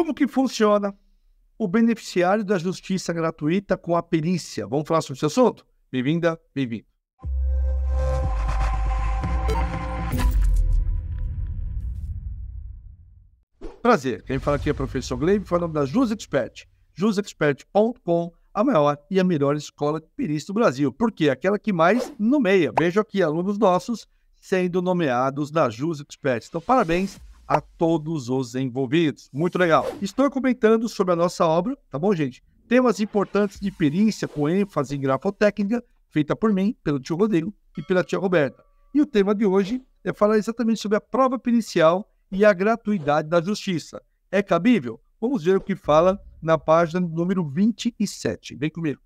Como que funciona o beneficiário da justiça gratuita com a perícia? Vamos falar sobre esse assunto? Bem-vinda, bem-vindo. Prazer, quem fala aqui é o professor Gleibe, falando da JusExpert, jusexpert.com, a maior e a melhor escola de perícia do Brasil, porque é aquela que mais nomeia. Vejo aqui alunos nossos sendo nomeados da JusExpert. Então, parabéns a todos os envolvidos. Muito legal. Estou comentando sobre a nossa obra, tá bom, gente? Temas importantes de perícia com ênfase em grafotécnica, feita por mim, pelo tio Rodrigo e pela tia Roberta. E o tema de hoje é falar exatamente sobre a prova pericial e a gratuidade da justiça. É cabível? Vamos ver o que fala na página número 27. Vem comigo.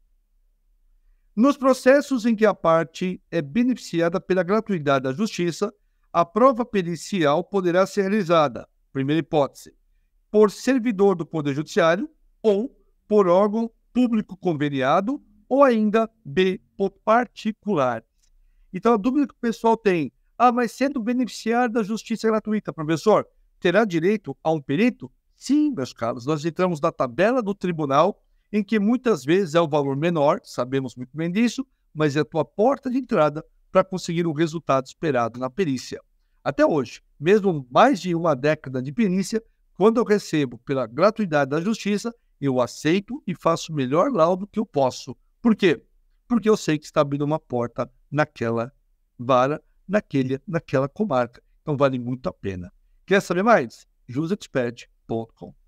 Nos processos em que a parte é beneficiada pela gratuidade da justiça, a prova pericial poderá ser realizada, primeira hipótese, por servidor do Poder Judiciário ou por órgão público conveniado ou ainda B, por particular. Então a dúvida que o pessoal tem, ah, mas sendo é beneficiário da justiça gratuita, professor, terá direito a um perito? Sim, meus caros, nós entramos na tabela do tribunal, em que muitas vezes é o valor menor, sabemos muito bem disso, mas é a tua porta de entrada para conseguir o resultado esperado na perícia. Até hoje, mesmo mais de uma década de perícia, quando eu recebo pela gratuidade da justiça, eu aceito e faço o melhor laudo que eu posso. Por quê? Porque eu sei que está abrindo uma porta naquela vara, naquele, naquela comarca. Então vale muito a pena. Quer saber mais? jusexpert.com